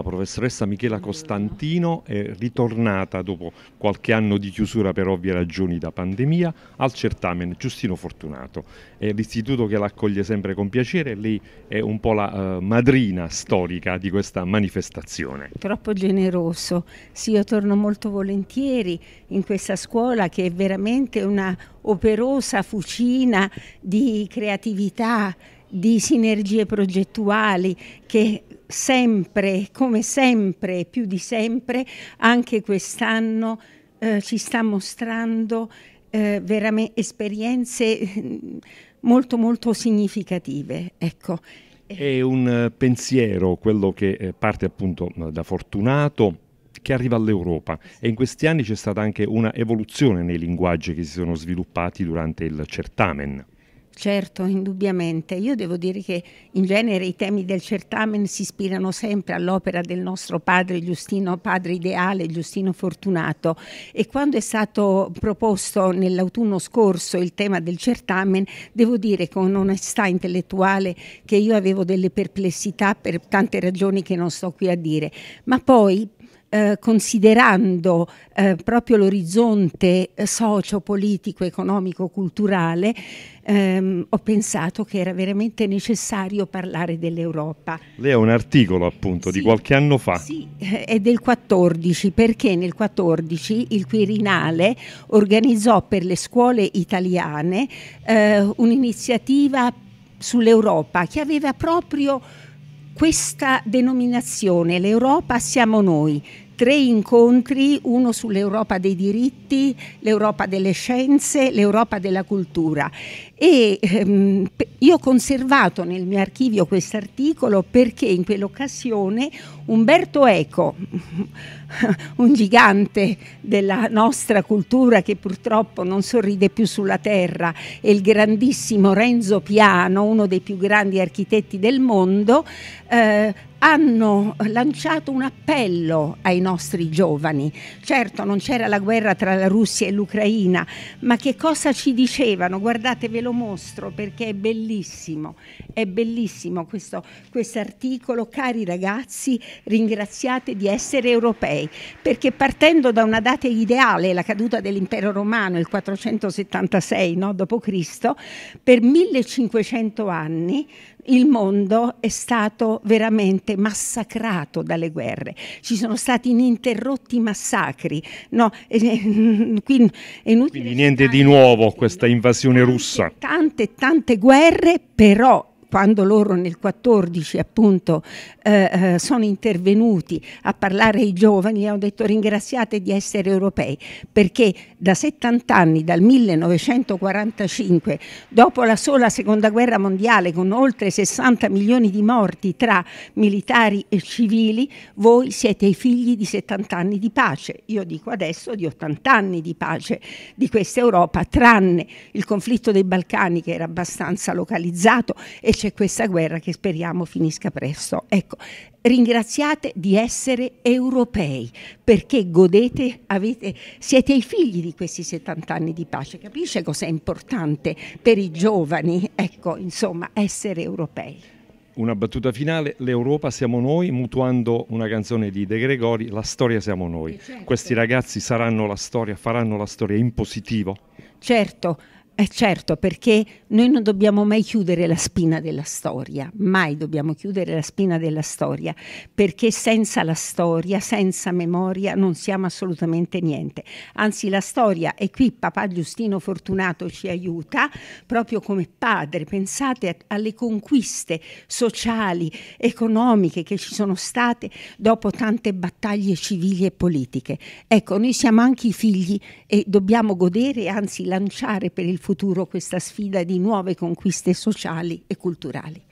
la professoressa Michela mm. Costantino è ritornata dopo qualche anno di chiusura per ovvie ragioni da pandemia al certamen Giustino Fortunato. È l'istituto che l'accoglie sempre con piacere, e lei è un po' la eh, madrina storica di questa manifestazione. Troppo generoso, sì io torno molto volentieri in questa scuola che è veramente una operosa fucina di creatività di sinergie progettuali che sempre, come sempre, più di sempre, anche quest'anno eh, ci sta mostrando eh, veramente esperienze mm, molto molto significative. Ecco. È un eh, pensiero, quello che eh, parte appunto eh, da Fortunato, che arriva all'Europa e in questi anni c'è stata anche una evoluzione nei linguaggi che si sono sviluppati durante il certamen. Certo, indubbiamente. Io devo dire che in genere i temi del certamen si ispirano sempre all'opera del nostro padre Giustino, padre ideale Giustino Fortunato e quando è stato proposto nell'autunno scorso il tema del certamen, devo dire con onestà intellettuale che io avevo delle perplessità per tante ragioni che non sto qui a dire, ma poi eh, considerando eh, proprio l'orizzonte eh, socio-politico, economico, culturale, ehm, ho pensato che era veramente necessario parlare dell'Europa. Lei ha un articolo appunto sì, di qualche anno fa. Sì, eh, è del 14 perché nel 14 il Quirinale organizzò per le scuole italiane eh, un'iniziativa sull'Europa che aveva proprio questa denominazione, l'Europa siamo noi, tre incontri, uno sull'Europa dei diritti, l'Europa delle scienze, l'Europa della cultura. E ehm, io ho conservato nel mio archivio questo articolo perché in quell'occasione Umberto Eco, un gigante della nostra cultura che purtroppo non sorride più sulla terra, e il grandissimo Renzo Piano, uno dei più grandi architetti del mondo, eh, hanno lanciato un appello ai nostri giovani. Certo, non c'era la guerra tra la Russia e l'Ucraina, ma che cosa ci dicevano? Guardate, ve lo mostro perché è bellissimo, è bellissimo questo articolo. Cari ragazzi, ringraziate di essere europei, perché partendo da una data ideale, la caduta dell'impero romano, il 476 no, d.C., per 1500 anni il mondo è stato veramente parte massacrato dalle guerre, ci sono stati ininterrotti massacri. No, è, è, quindi, quindi niente di nuovo questa invasione russa. Tante, tante guerre, però quando loro nel 14 appunto eh, eh, sono intervenuti a parlare ai giovani, hanno detto ringraziate di essere europei, perché da 70 anni, dal 1945, dopo la sola seconda guerra mondiale con oltre 60 milioni di morti tra militari e civili, voi siete i figli di 70 anni di pace, io dico adesso di 80 anni di pace di questa Europa, tranne il conflitto dei Balcani che era abbastanza localizzato e c'è questa guerra che speriamo finisca presto. Ecco, ringraziate di essere europei perché godete, avete, siete i figli di questi 70 anni di pace, capisce cos'è importante per i giovani, ecco, insomma, essere europei. Una battuta finale, l'Europa siamo noi, mutuando una canzone di De Gregori, la storia siamo noi. Eh, certo. Questi ragazzi saranno la storia, faranno la storia in positivo. Certo. Eh certo, perché noi non dobbiamo mai chiudere la spina della storia, mai dobbiamo chiudere la spina della storia, perché senza la storia, senza memoria non siamo assolutamente niente. Anzi, la storia, e qui papà Giustino Fortunato ci aiuta, proprio come padre, pensate alle conquiste sociali, economiche che ci sono state dopo tante battaglie civili e politiche. Ecco, noi siamo anche i figli e dobbiamo godere, anzi lanciare per il futuro questa sfida di nuove conquiste sociali e culturali.